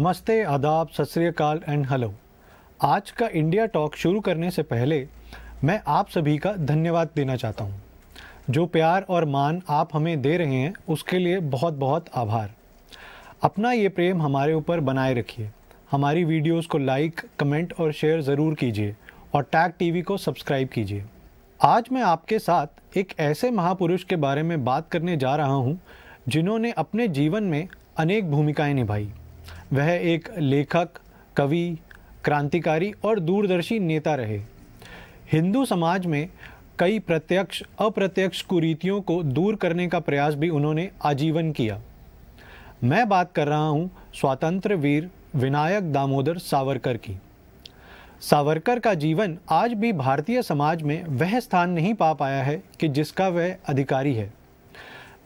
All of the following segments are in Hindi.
नमस्ते आदाब सत एंड हेलो आज का इंडिया टॉक शुरू करने से पहले मैं आप सभी का धन्यवाद देना चाहता हूँ जो प्यार और मान आप हमें दे रहे हैं उसके लिए बहुत बहुत आभार अपना ये प्रेम हमारे ऊपर बनाए रखिए हमारी वीडियोस को लाइक कमेंट और शेयर ज़रूर कीजिए और टैग टीवी को सब्सक्राइब कीजिए आज मैं आपके साथ एक ऐसे महापुरुष के बारे में बात करने जा रहा हूँ जिन्होंने अपने जीवन में अनेक भूमिकाएं निभाई वह एक लेखक कवि क्रांतिकारी और दूरदर्शी नेता रहे हिंदू समाज में कई प्रत्यक्ष अप्रत्यक्ष कुरीतियों को दूर करने का प्रयास भी उन्होंने आजीवन किया मैं बात कर रहा हूँ स्वातंत्र वीर विनायक दामोदर सावरकर की सावरकर का जीवन आज भी भारतीय समाज में वह स्थान नहीं पा पाया है कि जिसका वह अधिकारी है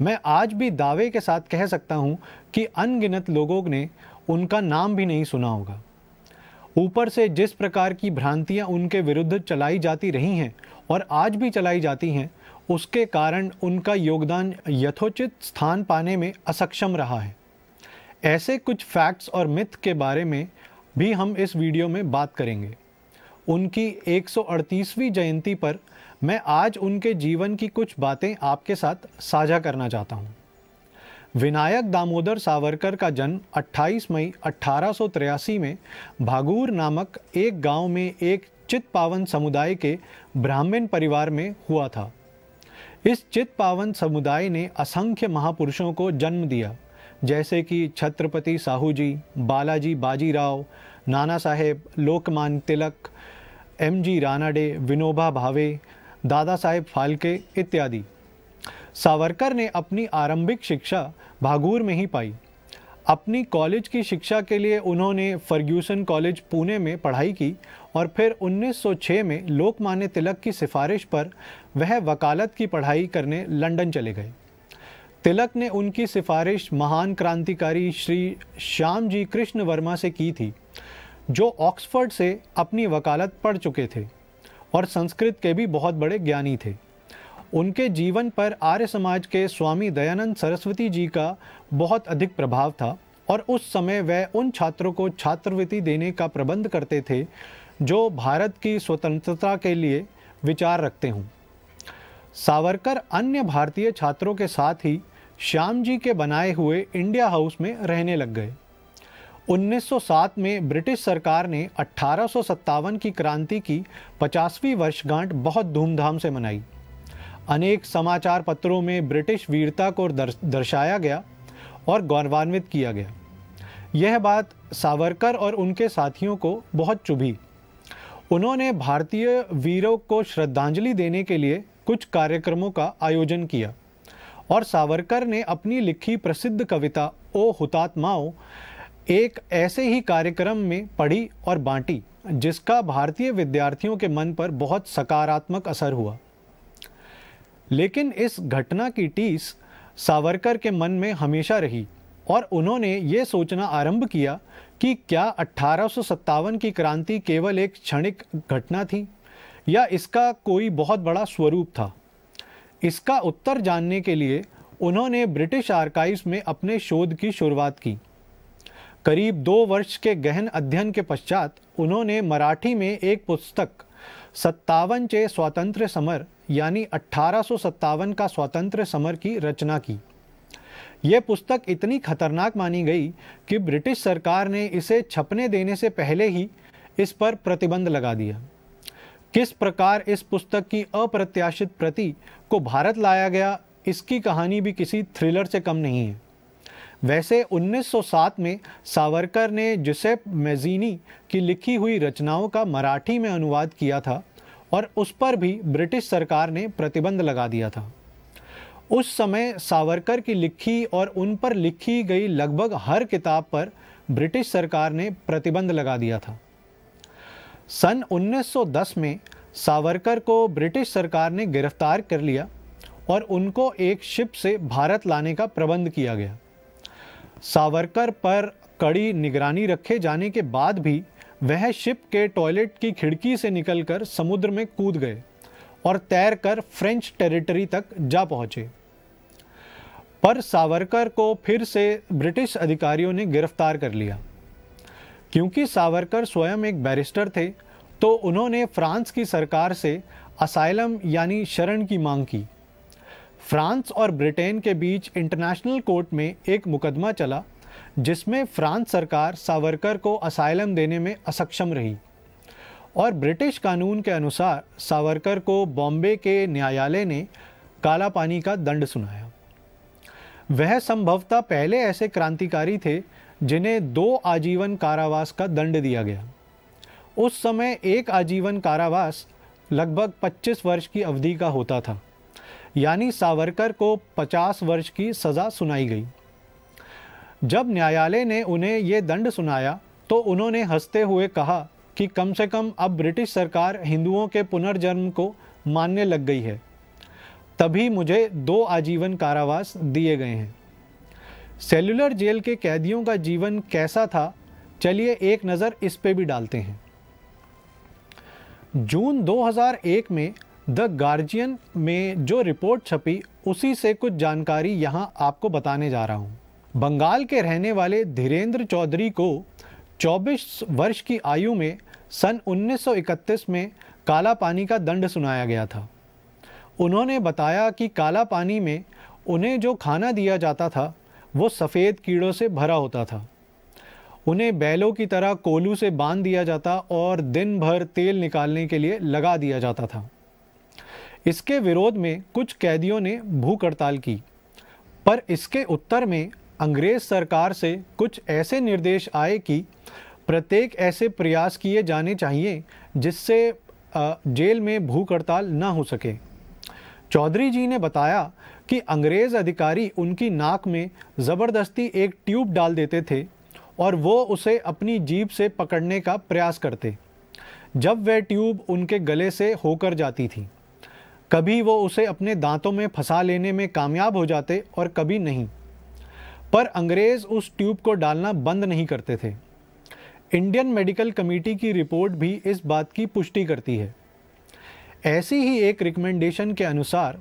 मैं आज भी दावे के साथ कह सकता हूँ कि अनगिनत लोगों ने उनका नाम भी नहीं सुना होगा ऊपर से जिस प्रकार की भ्रांतियां उनके विरुद्ध चलाई जाती रही हैं और आज भी चलाई जाती हैं उसके कारण उनका योगदान यथोचित स्थान पाने में असक्षम रहा है ऐसे कुछ फैक्ट्स और मिथ के बारे में भी हम इस वीडियो में बात करेंगे उनकी 138वीं जयंती पर मैं आज उनके जीवन की कुछ बातें आपके साथ साझा करना चाहता हूँ विनायक दामोदर सावरकर का जन्म 28 मई 1883 में भागूर नामक एक गांव में एक चित पावन समुदाय के ब्राह्मण परिवार में हुआ था इस चित पावन समुदाय ने असंख्य महापुरुषों को जन्म दिया जैसे कि छत्रपति साहू जी बालाजी बाजीराव नाना साहेब लोकमान तिलक एम जी रानाडे विनोबा भावे दादा साहेब फाल्के इत्यादि सावरकर ने अपनी आरंभिक शिक्षा भागूर में ही पाई अपनी कॉलेज की शिक्षा के लिए उन्होंने फर्ग्यूसन कॉलेज पुणे में पढ़ाई की और फिर 1906 में लोकमान्य तिलक की सिफारिश पर वह वकालत की पढ़ाई करने लंदन चले गए तिलक ने उनकी सिफारिश महान क्रांतिकारी श्री श्याम जी कृष्ण वर्मा से की थी जो ऑक्सफर्ड से अपनी वकालत पढ़ चुके थे और संस्कृत के भी बहुत बड़े ज्ञानी थे उनके जीवन पर आर्य समाज के स्वामी दयानंद सरस्वती जी का बहुत अधिक प्रभाव था और उस समय वह उन छात्रों को छात्रवृत्ति देने का प्रबंध करते थे जो भारत की स्वतंत्रता के लिए विचार रखते हों सावरकर अन्य भारतीय छात्रों के साथ ही श्याम जी के बनाए हुए इंडिया हाउस में रहने लग गए 1907 में ब्रिटिश सरकार ने अठारह की क्रांति की पचासवीं वर्षगांठ बहुत धूमधाम से मनाई अनेक समाचार पत्रों में ब्रिटिश वीरता को दर्शाया गया और गौरवान्वित किया गया यह बात सावरकर और उनके साथियों को बहुत चुभी उन्होंने भारतीय वीरों को श्रद्धांजलि देने के लिए कुछ कार्यक्रमों का आयोजन किया और सावरकर ने अपनी लिखी प्रसिद्ध कविता ओ हुतात्माओं एक ऐसे ही कार्यक्रम में पढ़ी और बांटी जिसका भारतीय विद्यार्थियों के मन पर बहुत सकारात्मक असर हुआ लेकिन इस घटना की टीस सावरकर के मन में हमेशा रही और उन्होंने ये सोचना आरंभ किया कि क्या अट्ठारह की क्रांति केवल एक क्षणिक घटना थी या इसका कोई बहुत बड़ा स्वरूप था इसका उत्तर जानने के लिए उन्होंने ब्रिटिश आर्काइव्स में अपने शोध की शुरुआत की करीब दो वर्ष के गहन अध्ययन के पश्चात उन्होंने मराठी में एक पुस्तक सत्तावन चे स्वतंत्र समर यानी अट्ठारह का स्वतंत्र समर की रचना की यह पुस्तक इतनी खतरनाक मानी गई कि ब्रिटिश सरकार ने इसे छपने देने से पहले ही इस पर प्रतिबंध लगा दिया किस प्रकार इस पुस्तक की अप्रत्याशित प्रति को भारत लाया गया इसकी कहानी भी किसी थ्रिलर से कम नहीं है वैसे 1907 में सावरकर ने जुसेप मेजीनी की लिखी हुई रचनाओं का मराठी में अनुवाद किया था और उस पर भी ब्रिटिश सरकार ने प्रतिबंध लगा दिया था उस समय सावरकर की लिखी और उन पर लिखी गई लगभग हर किताब पर ब्रिटिश सरकार ने प्रतिबंध लगा दिया था सन 1910 में सावरकर को ब्रिटिश सरकार ने गिरफ्तार कर लिया और उनको एक शिप से भारत लाने का प्रबंध किया गया सावरकर पर कड़ी निगरानी रखे जाने के बाद भी वह शिप के टॉयलेट की खिड़की से निकलकर समुद्र में कूद गए और तैरकर फ्रेंच टेरिटरी तक जा पहुंचे पर सावरकर को फिर से ब्रिटिश अधिकारियों ने गिरफ्तार कर लिया क्योंकि सावरकर स्वयं एक बैरिस्टर थे तो उन्होंने फ्रांस की सरकार से असाइलम यानी शरण की मांग की फ्रांस और ब्रिटेन के बीच इंटरनेशनल कोर्ट में एक मुकदमा चला जिसमें फ्रांस सरकार सावरकर को असाइलम देने में असक्षम रही और ब्रिटिश कानून के अनुसार सावरकर को बॉम्बे के न्यायालय ने काला पानी का दंड सुनाया वह संभवतः पहले ऐसे क्रांतिकारी थे जिन्हें दो आजीवन कारावास का दंड दिया गया उस समय एक आजीवन कारावास लगभग 25 वर्ष की अवधि का होता था यानी सावरकर को 50 वर्ष की सज़ा सुनाई गई जब न्यायालय ने उन्हें ये दंड सुनाया तो उन्होंने हंसते हुए कहा कि कम से कम अब ब्रिटिश सरकार हिंदुओं के पुनर्जन्म को मानने लग गई है तभी मुझे दो आजीवन कारावास दिए गए हैं सेलुलर जेल के कैदियों का जीवन कैसा था चलिए एक नज़र इस पे भी डालते हैं जून 2001 में द गार्जियन में जो रिपोर्ट छपी उसी से कुछ जानकारी यहाँ आपको बताने जा रहा हूँ बंगाल के रहने वाले धीरेन्द्र चौधरी को 24 वर्ष की आयु में सन 1931 में काला पानी का दंड सुनाया गया था उन्होंने बताया कि काला पानी में उन्हें जो खाना दिया जाता था वो सफ़ेद कीड़ों से भरा होता था उन्हें बैलों की तरह कोलू से बांध दिया जाता और दिन भर तेल निकालने के लिए लगा दिया जाता था इसके विरोध में कुछ कैदियों ने भूख हड़ताल की पर इसके उत्तर में अंग्रेज सरकार से कुछ ऐसे निर्देश आए कि प्रत्येक ऐसे प्रयास किए जाने चाहिए जिससे जेल में भूख हड़ताल ना हो सके चौधरी जी ने बताया कि अंग्रेज़ अधिकारी उनकी नाक में ज़बरदस्ती एक ट्यूब डाल देते थे और वो उसे अपनी जीप से पकड़ने का प्रयास करते जब वह ट्यूब उनके गले से होकर जाती थी कभी वो उसे अपने दांतों में फंसा लेने में कामयाब हो जाते और कभी नहीं पर अंग्रेज उस ट्यूब को डालना बंद नहीं करते थे इंडियन मेडिकल कमेटी की रिपोर्ट भी इस बात की पुष्टि करती है ऐसी ही एक रिकमेंडेशन के अनुसार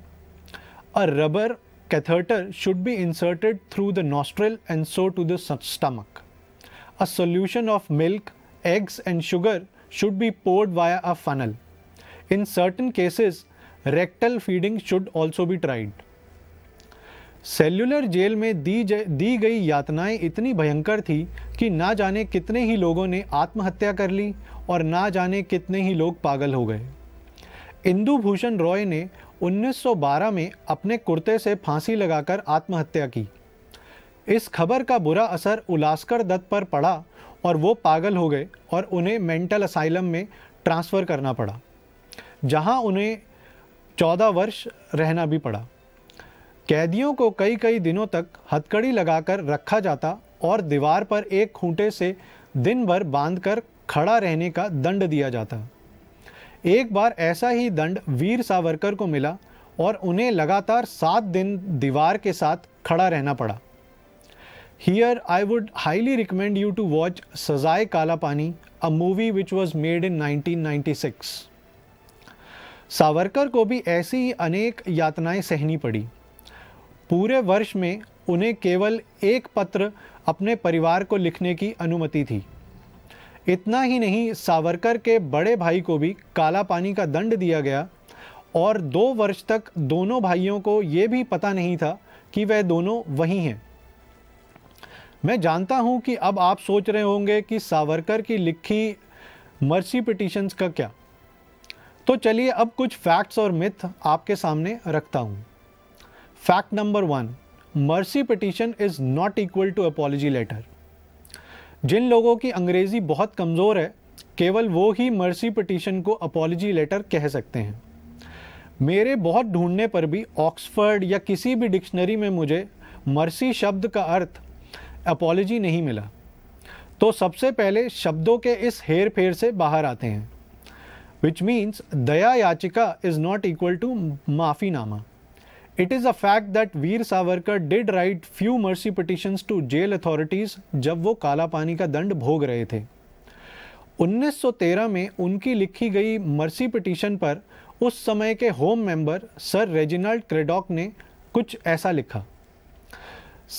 a rubber catheter should be inserted through the nostril and so to the stomach a solution of milk eggs and sugar should be poured via a funnel in certain cases rectal feeding should also be tried cellular jail में दी दी गई यातनाएं इतनी भयंकर थी कि ना जाने कितने ही लोगों ने आत्महत्या कर ली और ना जाने कितने ही लोग पागल हो गए इंदु भूषण रॉय ने 1912 में अपने कुर्ते से फांसी लगाकर आत्महत्या की इस खबर का बुरा असर उलास्कर दत्त पर पड़ा और वो पागल हो गए और उन्हें मेंटल असाइलम में ट्रांसफ़र करना पड़ा जहां उन्हें चौदह वर्ष रहना भी पड़ा कैदियों को कई कई दिनों तक हथकड़ी लगाकर रखा जाता और दीवार पर एक खूंटे से दिन भर बांधकर खड़ा रहने का दंड दिया जाता एक बार ऐसा ही दंड वीर सावरकर को मिला और उन्हें लगातार सात दिन दीवार के साथ खड़ा रहना पड़ा would highly recommend you to watch Sazaa Kaala Paani a movie which was made in nineteen ninety 1996. Savarkar को भी ऐसी ही अनेक यातनाएं सहनी पड़ी पूरे वर्ष में उन्हें केवल एक पत्र अपने परिवार को लिखने की अनुमति थी इतना ही नहीं सावरकर के बड़े भाई को भी काला पानी का दंड दिया गया और दो वर्ष तक दोनों भाइयों को ये भी पता नहीं था कि वह दोनों वही हैं मैं जानता हूं कि अब आप सोच रहे होंगे कि सावरकर की लिखी मर्सी पिटिशन्स का क्या तो चलिए अब कुछ फैक्ट्स और मिथ आपके सामने रखता हूँ fact number one mercy petition is not equal to apology letter जिन लोगों की अंग्रेज़ी बहुत कमज़ोर है केवल वो ही मर्सी पिटिशन को अपॉलोजी लेटर कह सकते हैं मेरे बहुत ढूंढने पर भी ऑक्सफर्ड या किसी भी डिक्शनरी में मुझे मर्सी शब्द का अर्थ अपॉलोजी नहीं मिला तो सबसे पहले शब्दों के इस हेर फेर से बाहर आते हैं which means Daya Yachika is not equal to Mafinama. It is a fact that Veer Savarkar did write few mercy petitions to jail authorities जब वो काला पानी का दंड भोग रहे थे 1913 में उनकी लिखी गई मर्सी पिटीशन पर उस समय के home member sir Reginald Craddock ने कुछ ऐसा लिखा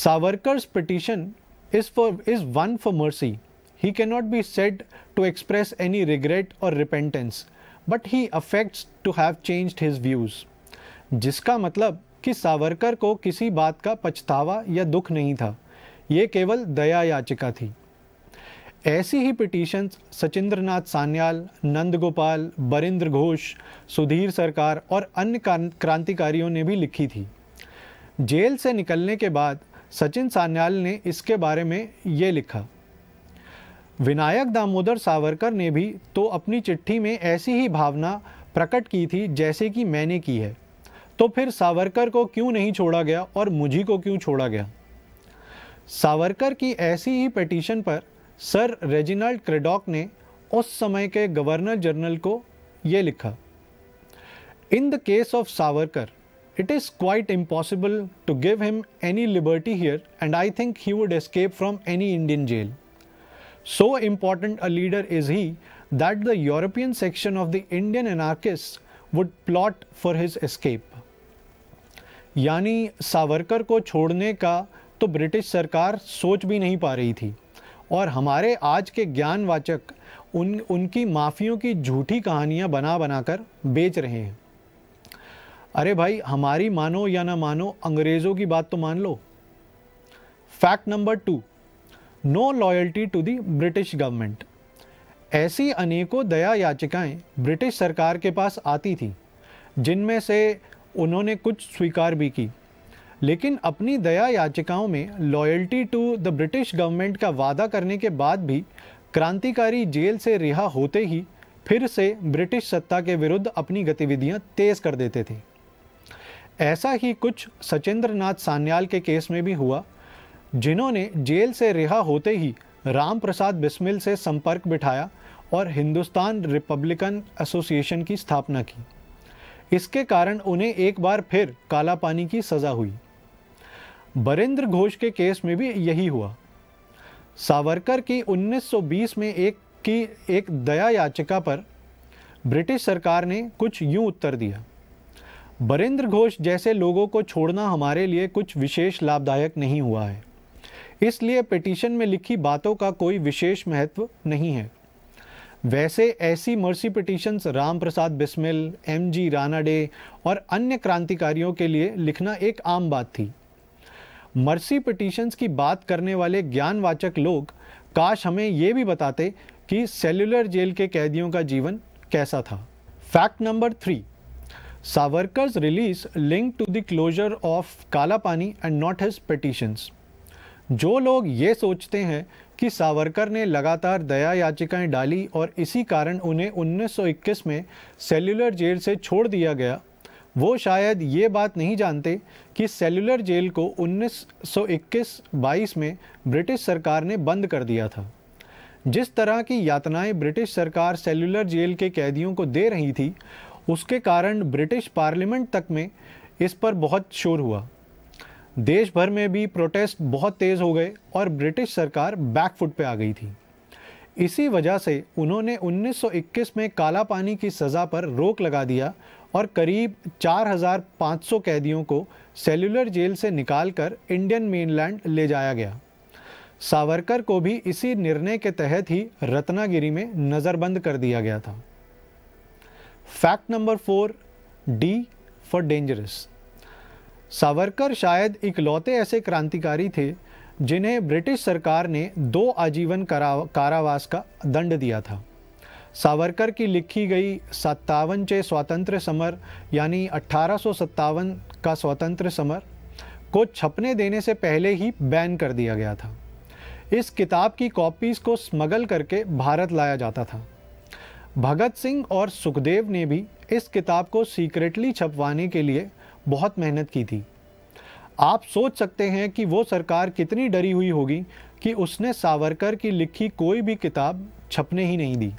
Savarkar's petition is for is one for mercy he can not be said to express any regret or repentance but he affects to have changed his views जिसका मतलब कि सावरकर को किसी बात का पछतावा या दुख नहीं था ये केवल दया याचिका थी ऐसी ही पिटीशंस सचिंद्रनाथ सान्याल नंद गोपाल बरिंद्र घोष सुधीर सरकार और अन्य क्रांतिकारियों ने भी लिखी थी जेल से निकलने के बाद सचिन सान्याल ने इसके बारे में ये लिखा विनायक दामोदर सावरकर ने भी तो अपनी चिट्ठी में ऐसी ही भावना प्रकट की थी जैसे कि मैंने की है तो फिर सावरकर को क्यों नहीं छोड़ा गया और मुझी को क्यों छोड़ा गया सावरकर की ऐसी ही पटिशन पर सर रेजिनाल्ड क्रेडॉक ने उस समय के गवर्नर जनरल को ये लिखा in the case of Savarkar it is quite impossible to give him any liberty here and I think he would escape from any Indian jail So important a leader is he that the European section of the Indian anarchists would plot for his escape. यानी सावरकर को छोड़ने का तो ब्रिटिश सरकार सोच भी नहीं पा रही थी और हमारे आज के ज्ञानवाचक उन उनकी माफ़ियों की झूठी कहानियाँ बना बनाकर बेच रहे हैं अरे भाई हमारी मानो या ना मानो अंग्रेज़ों की बात तो मान लो fact number two no loyalty to the British government ऐसी अनेकों दया याचिकाएं ब्रिटिश सरकार के पास आती थीं जिनमें से उन्होंने कुछ स्वीकार भी की लेकिन अपनी दया याचिकाओं में loyalty to the British government का वादा करने के बाद भी क्रांतिकारी जेल से रिहा होते ही फिर से ब्रिटिश सत्ता के विरुद्ध अपनी गतिविधियां तेज़ कर देते थे ऐसा ही कुछ सचेंद्र नाथ सान्याल के केस में भी हुआ जिन्होंने जेल से रिहा होते ही राम प्रसाद बिस्मिल से संपर्क बिठाया और हिंदुस्तान रिपब्लिकन एसोसिएशन की स्थापना की इसके कारण उन्हें एक बार फिर काला पानी की सज़ा हुई बरेंद्र घोष के केस में भी यही हुआ सावरकर की 1920 में एक की एक दया याचिका पर ब्रिटिश सरकार ने कुछ यूं उत्तर दिया बरेंद्र घोष जैसे लोगों को छोड़ना हमारे लिए कुछ विशेष लाभदायक नहीं हुआ है इसलिए पिटीशन में लिखी बातों का कोई विशेष महत्व नहीं है वैसे ऐसी mercy petitions Ram Prasad Bismil M G Ranade और अन्य क्रांतिकारियों के लिए लिखना एक आम बात थी मर्सी पिटीशंस की बात करने वाले ज्ञानवाचक लोग काश हमें ये भी बताते कि सेलुलर जेल के कैदियों का जीवन कैसा था fact number three Savarkar's release link to the closure of Kala Pani and not his petitions जो लोग ये सोचते हैं कि सावरकर ने लगातार दया याचिकाएं डाली और इसी कारण उन्हें 1921 में सेल्युलर जेल से छोड़ दिया गया वो शायद ये बात नहीं जानते कि सेल्युलर जेल को 1921-22 में ब्रिटिश सरकार ने बंद कर दिया था जिस तरह की यातनाएं ब्रिटिश सरकार सेल्युलर जेल के कैदियों को दे रही थी उसके कारण ब्रिटिश पार्लियामेंट तक में इस पर बहुत शोर हुआ देश भर में भी प्रोटेस्ट बहुत तेज़ हो गए और ब्रिटिश सरकार बैकफुट पे आ गई थी इसी वजह से उन्होंने 1921 में काला पानी की सज़ा पर रोक लगा दिया और करीब 4,500 कैदियों को सेलुलर जेल से निकालकर इंडियन मेनलैंड ले जाया गया सावरकर को भी इसी निर्णय के तहत ही रत्नागिरी में नज़रबंद कर दिया गया था fact number four D for dangerous Savarkar शायद इकलौते ऐसे क्रांतिकारी थे जिन्हें ब्रिटिश सरकार ने दो आजीवन कारावास का दंड दिया था सावरकर की लिखी गई सत्तावन चे स्वतंत्र समर यानी अट्ठारह का स्वतंत्र समर को छपने देने से पहले ही बैन कर दिया गया था इस किताब की कॉपीज़ को स्मगल करके भारत लाया जाता था भगत सिंह और सुखदेव ने भी इस किताब को सीक्रेटली छपवाने के लिए बहुत मेहनत की थी आप सोच सकते हैं कि वो सरकार कितनी डरी हुई होगी कि उसने सावरकर की लिखी कोई भी किताब छपने ही नहीं दी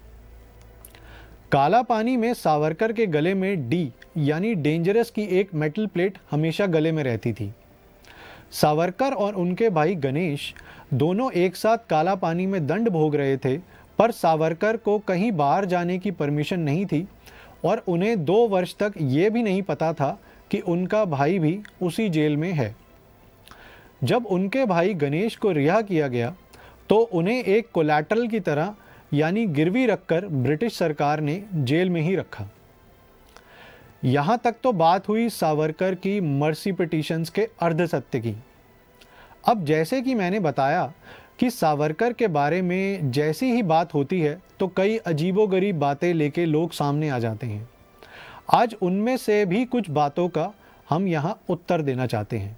काला पानी में सावरकर के गले में डी यानी डेंजरस की एक मेटल प्लेट हमेशा गले में रहती थी सावरकर और उनके भाई गणेश दोनों एक साथ काला पानी में दंड भोग रहे थे पर सावरकर को कहीं बाहर जाने की परमिशन नहीं थी और उन्हें दो वर्ष तक ये भी नहीं पता था कि उनका भाई भी उसी जेल में है जब उनके भाई गणेश को रिहा किया गया तो उन्हें एक कोलैटरल की तरह यानी गिरवी रखकर ब्रिटिश सरकार ने जेल में ही रखा यहाँ तक तो बात हुई सावरकर की मर्सी पिटिशंस के अर्ध सत्य की अब जैसे कि मैंने बताया कि सावरकर के बारे में जैसी ही बात होती है तो कई अजीबोगरीब बातें लेके लोग सामने आ जाते हैं आज उनमें से भी कुछ बातों का हम यहाँ उत्तर देना चाहते हैं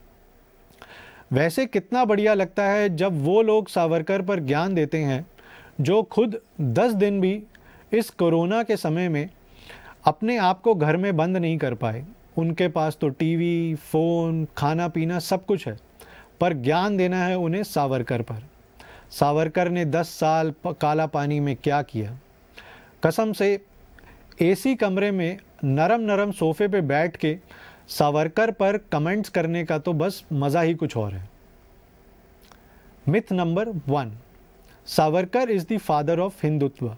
वैसे कितना बढ़िया लगता है जब वो लोग सावरकर पर ज्ञान देते हैं जो खुद दस दिन भी इस कोरोना के समय में अपने आप को घर में बंद नहीं कर पाए उनके पास तो टीवी फ़ोन खाना पीना सब कुछ है पर ज्ञान देना है उन्हें सावरकर पर सावरकर ने दस साल काला पानी में क्या किया कसम से एसी कमरे में नरम नरम सोफे पे बैठ के सावरकर पर कमेंट्स करने का तो बस मज़ा ही कुछ और है myth number one Savarkar is the father of Hindutva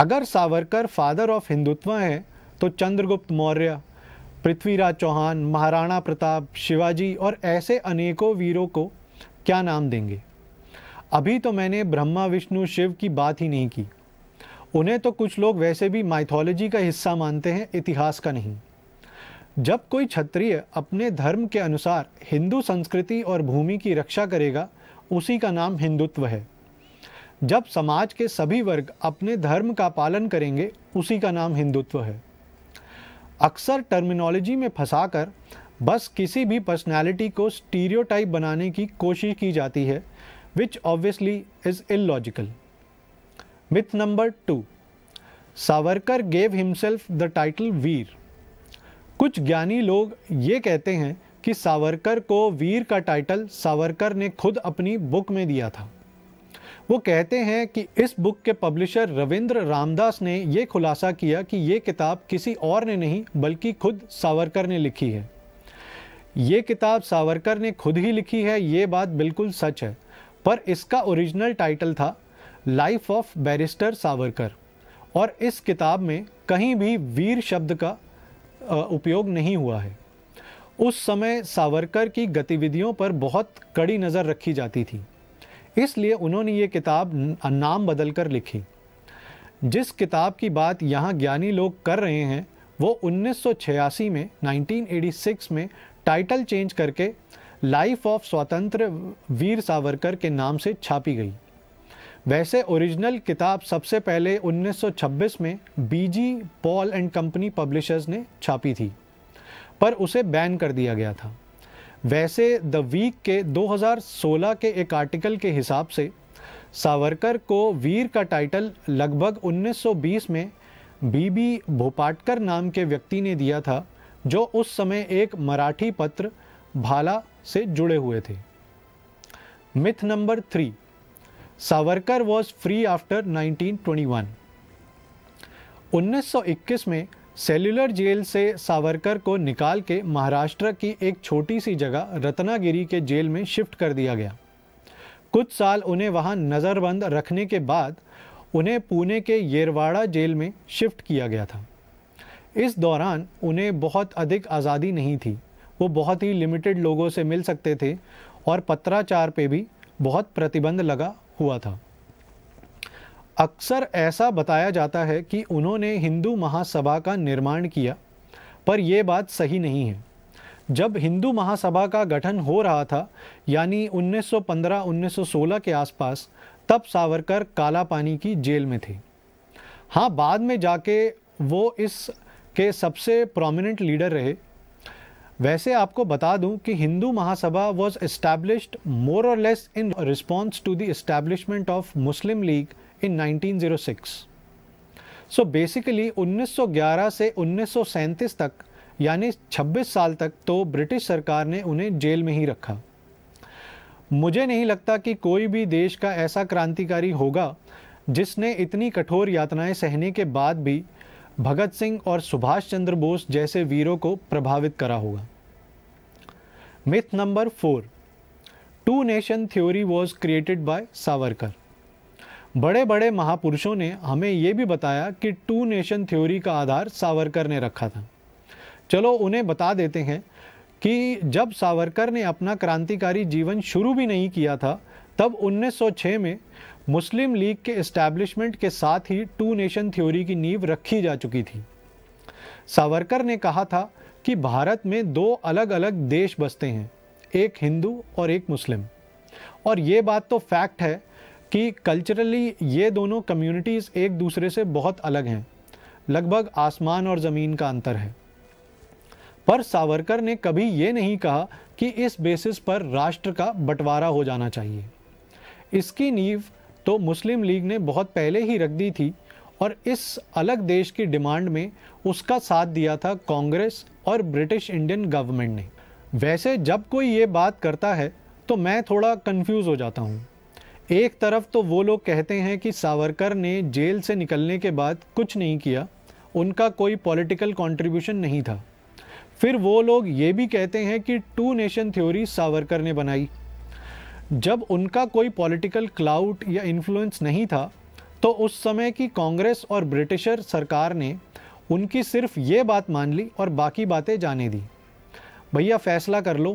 अगर सावरकर फादर ऑफ हिंदुत्व है तो चंद्रगुप्त मौर्य पृथ्वीराज चौहान महाराणा प्रताप शिवाजी और ऐसे अनेकों वीरों को क्या नाम देंगे अभी तो मैंने ब्रह्मा विष्णु शिव की बात ही नहीं की उन्हें तो कुछ लोग वैसे भी माइथोलॉजी का हिस्सा मानते हैं इतिहास का नहीं जब कोई क्षत्रिय अपने धर्म के अनुसार हिंदू संस्कृति और भूमि की रक्षा करेगा उसी का नाम हिंदुत्व है जब समाज के सभी वर्ग अपने धर्म का पालन करेंगे उसी का नाम हिंदुत्व है अक्सर टर्मिनोलॉजी में फंसाकर बस किसी भी पर्सनालिटी को स्टीरियोटाइप बनाने की कोशिश की जाती है which obviously is illogical myth number two Savarkar gave himself the title Veer कुछ ज्ञानी लोग ये कहते हैं कि सावरकर को वीर का टाइटल सावरकर ने खुद अपनी बुक में दिया था वो कहते हैं कि इस बुक के पब्लिशर रविंद्र रामदास ने ये खुलासा किया कि ये किताब किसी और ने नहीं बल्कि खुद सावरकर ने लिखी है ये किताब सावरकर ने खुद ही लिखी है ये बात बिल्कुल सच है पर इसका ओरिजिनल टाइटल था लाइफ ऑफ बैरिस्टर सावरकर और इस किताब में कहीं भी वीर शब्द का उपयोग नहीं हुआ है उस समय सावरकर की गतिविधियों पर बहुत कड़ी नज़र रखी जाती थी इसलिए उन्होंने ये किताब नाम बदल कर लिखी जिस किताब की बात यहाँ ज्ञानी लोग कर रहे हैं वो 1986 में 1986 में टाइटल चेंज करके लाइफ ऑफ स्वतंत्र वीर सावरकर के नाम से छापी गई वैसे ओरिजिनल किताब सबसे पहले 1926 में B G Paul and company publishers ने छापी थी पर उसे बैन कर दिया गया था वैसे द वीक के 2016 के एक आर्टिकल के हिसाब से सावरकर को वीर का टाइटल लगभग 1920 में बीबी भोपाटकर नाम के व्यक्ति ने दिया था जो उस समय एक मराठी पत्र भाला से जुड़े हुए थे myth number three Savarkar was free after 1921 1921 में सेल्युलर जेल से सावरकर को निकाल के महाराष्ट्र की एक छोटी सी जगह रत्नागिरी के जेल में शिफ्ट कर दिया गया कुछ साल उन्हें वहां नज़रबंद रखने के बाद उन्हें पुणे के येरवाड़ा जेल में शिफ्ट किया गया था इस दौरान उन्हें बहुत अधिक आज़ादी नहीं थी वो बहुत ही लिमिटेड लोगों से मिल सकते थे और पत्राचार पे भी बहुत प्रतिबंध लगा हुआ था अक्सर ऐसा बताया जाता है कि उन्होंने हिंदू महासभा का निर्माण किया पर यह बात सही नहीं है जब हिंदू महासभा का गठन हो रहा था यानी 1915-1916 के आसपास तब सावरकर कालापानी की जेल में थे हाँ बाद में जाके वो इस के सबसे प्रोमिनेंट लीडर रहे वैसे आपको बता दूं कि Hindu Mahasabha was established more or less in response to the of Muslim League in 1906 so basically 1911 से उन्नीस तक यानी 26 साल तक तो ब्रिटिश सरकार ने उन्हें जेल में ही रखा मुझे नहीं लगता कि कोई भी देश का ऐसा क्रांतिकारी होगा जिसने इतनी कठोर यातनाएं सहने के बाद भी भगत सिंह और सुभाष चंद्र बोस जैसे वीरों को प्रभावित करा होगा myth number four two nation theory was created by Savarkar बड़े बड़े महापुरुषों ने हमें ये भी बताया कि टू नेशन थ्योरी का आधार सावरकर ने रखा था चलो उन्हें बता देते हैं कि जब सावरकर ने अपना क्रांतिकारी जीवन शुरू भी नहीं किया था तब 1906 में मुस्लिम लीग के इस्टेब्लिशमेंट के साथ ही टू नेशन थ्योरी की नींव रखी जा चुकी थी सावरकर ने कहा था कि भारत में दो अलग अलग देश बसते हैं एक हिंदू और एक मुस्लिम और ये बात तो फैक्ट है कि कल्चरली ये दोनों कम्युनिटीज़ एक दूसरे से बहुत अलग हैं लगभग आसमान और ज़मीन का अंतर है पर सावरकर ने कभी ये नहीं कहा कि इस बेसिस पर राष्ट्र का बंटवारा हो जाना चाहिए इसकी नींव तो मुस्लिम लीग ने बहुत पहले ही रख दी थी और इस अलग देश की डिमांड में उसका साथ दिया था कांग्रेस और ब्रिटिश इंडियन गवर्नमेंट ने वैसे जब कोई ये बात करता है तो मैं थोड़ा कंफ्यूज हो जाता हूँ एक तरफ तो वो लोग कहते हैं कि सावरकर ने जेल से निकलने के बाद कुछ नहीं किया उनका कोई पॉलिटिकल कंट्रीब्यूशन नहीं था फिर वो लोग ये भी कहते हैं कि टू नेशन थ्योरी सावरकर ने बनाई जब उनका कोई पॉलिटिकल क्लाउड या इन्फ्लुएंस नहीं था तो उस समय की कांग्रेस और ब्रिटिशर सरकार ने उनकी सिर्फ ये बात मान ली और बाकी बातें जाने दी भैया फैसला कर लो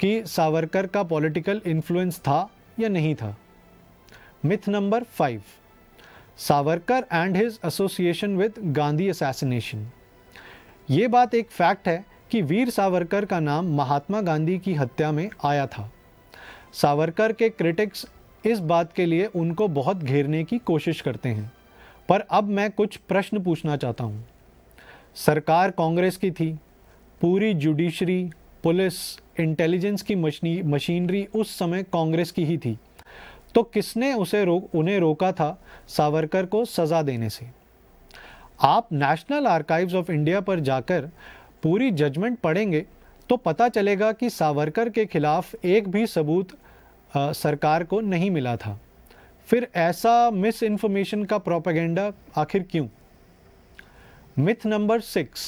कि सावरकर का पॉलिटिकल इन्फ्लुएंस था या नहीं था myth number five Savarkar and his association with Gandhi assassination ये बात एक फैक्ट है कि वीर सावरकर का नाम महात्मा गांधी की हत्या में आया था सावरकर के क्रिटिक्स इस बात के लिए उनको बहुत घेरने की कोशिश करते हैं पर अब मैं कुछ प्रश्न पूछना चाहता हूँ सरकार कांग्रेस की थी पूरी जुडिशरी पुलिस इंटेलिजेंस की मशीनरी उस समय कांग्रेस की ही थी तो किसने उसे रोक उन्हें रोका था सावरकर को सज़ा देने से आप नेशनल आर्काइव्स ऑफ इंडिया पर जाकर पूरी जजमेंट पढ़ेंगे तो पता चलेगा कि सावरकर के खिलाफ एक भी सबूत आ, सरकार को नहीं मिला था फिर ऐसा मिस इन्फॉर्मेशन का प्रोपेगेंडा आखिर क्यों myth number six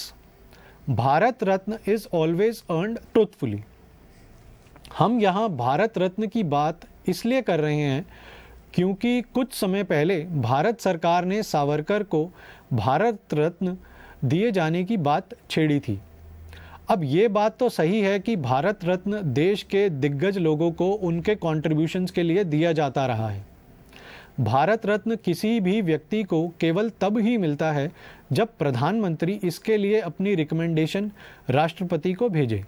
Bharat Ratna is always earned truthfully हम यहाँ भारत रत्न की बात इसलिए कर रहे हैं क्योंकि कुछ समय पहले भारत सरकार ने सावरकर को भारत रत्न दिए जाने की बात छेड़ी थी अब ये बात तो सही है कि भारत रत्न देश के दिग्गज लोगों को उनके कॉन्ट्रीब्यूशन के लिए दिया जाता रहा है भारत रत्न किसी भी व्यक्ति को केवल तब ही मिलता है जब प्रधानमंत्री इसके लिए अपनी रिकमेंडेशन राष्ट्रपति को भेजे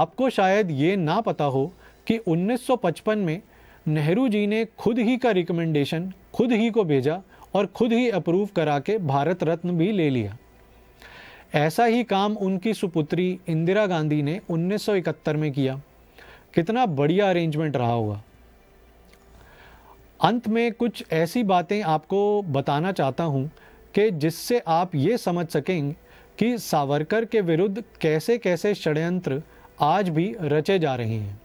आपको शायद ये ना पता हो कि 1955 में नेहरू जी ने खुद ही का रिकमेंडेशन खुद ही को भेजा और खुद ही अप्रूव करा के भारत रत्न भी ले लिया ऐसा ही काम उनकी सुपुत्री इंदिरा गांधी ने 1971 में किया कितना बढ़िया अरेंजमेंट रहा होगा अंत में कुछ ऐसी बातें आपको बताना चाहता हूं कि जिससे आप ये समझ सकें कि सावरकर के विरुद्ध कैसे कैसे षड्यंत्र आज भी रचे जा रहे हैं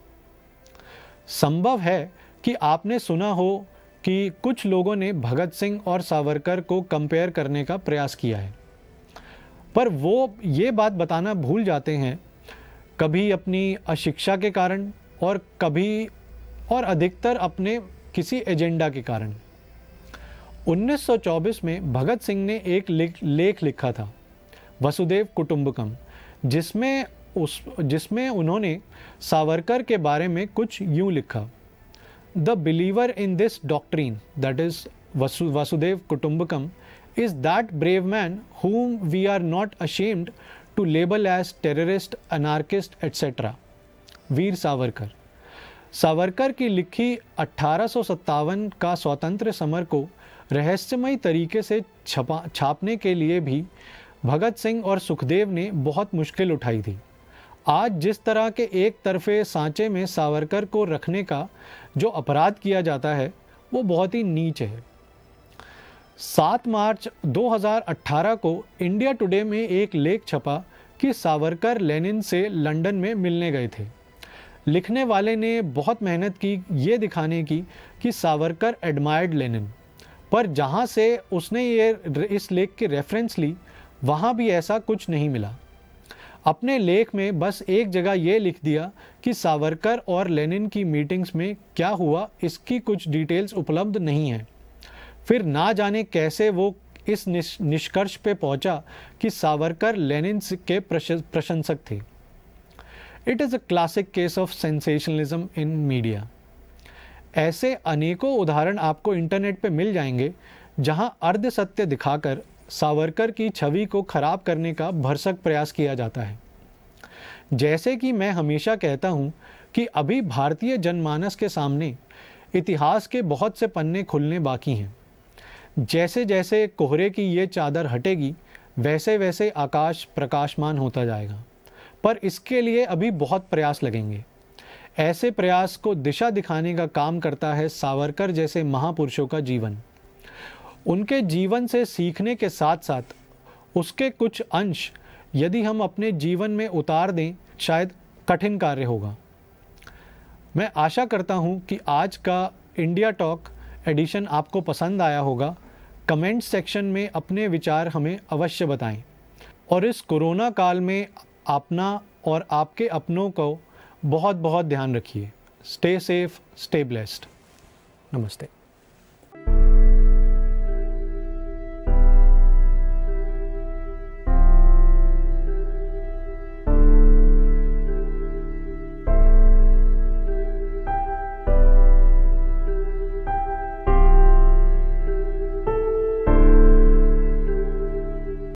संभव है कि आपने सुना हो कि कुछ लोगों ने भगत सिंह और सावरकर को कंपेयर करने का प्रयास किया है पर वो ये बात बताना भूल जाते हैं कभी अपनी अशिक्षा के कारण और कभी और अधिकतर अपने किसी एजेंडा के कारण 1924 में भगत सिंह ने एक लेख लिखा था वसुदेव कुटुंबकम जिसमें उस जिसमें उन्होंने सावरकर के बारे में कुछ यूं लिखा the believer in this doctrine that is Vasudhaiva Kutumbakam is that brave man whom we are not ashamed to label as terrorist anarchist etcetera Veer Savarkar Savarkar की लिखी अट्ठारह का स्वतंत्र समर को रहस्यमय तरीके से छपा छापने के लिए भी भगत सिंह और सुखदेव ने बहुत मुश्किल उठाई थी आज जिस तरह के एक तरफे सांचे में सावरकर को रखने का जो अपराध किया जाता है वो बहुत ही नीच है 7 मार्च 2018 को इंडिया टुडे में एक लेख छपा कि सावरकर लेनिन से लंदन में मिलने गए थे लिखने वाले ने बहुत मेहनत की ये दिखाने की कि सावरकर एडमायर्ड लेनिन पर जहाँ से उसने ये इस लेख की रेफरेंस ली वहाँ भी ऐसा कुछ नहीं मिला अपने लेख में बस एक जगह ये लिख दिया कि सावरकर और लेनिन की मीटिंग्स में क्या हुआ इसकी कुछ डिटेल्स उपलब्ध नहीं है फिर ना जाने कैसे वो इस निष्कर्ष पे पहुंचा कि सावरकर लेनिन के प्रशंसक थे it is a classic case of sensationalism in media ऐसे अनेकों उदाहरण आपको इंटरनेट पे मिल जाएंगे जहां अर्ध सत्य दिखाकर सावरकर की छवि को खराब करने का भरसक प्रयास किया जाता है जैसे कि मैं हमेशा कहता हूं कि अभी भारतीय जनमानस के सामने इतिहास के बहुत से पन्ने खुलने बाकी हैं जैसे जैसे कोहरे की ये चादर हटेगी वैसे वैसे आकाश प्रकाशमान होता जाएगा पर इसके लिए अभी बहुत प्रयास लगेंगे ऐसे प्रयास को दिशा दिखाने का काम करता है सावरकर जैसे महापुरुषों का जीवन उनके जीवन से सीखने के साथ साथ उसके कुछ अंश यदि हम अपने जीवन में उतार दें शायद कठिन कार्य होगा मैं आशा करता हूं कि आज का इंडिया टॉक एडिशन आपको पसंद आया होगा कमेंट सेक्शन में अपने विचार हमें अवश्य बताएं और इस कोरोना काल में अपना और आपके अपनों को बहुत बहुत ध्यान रखिए स्टे सेफ स्टे ब्लेस्ड नमस्ते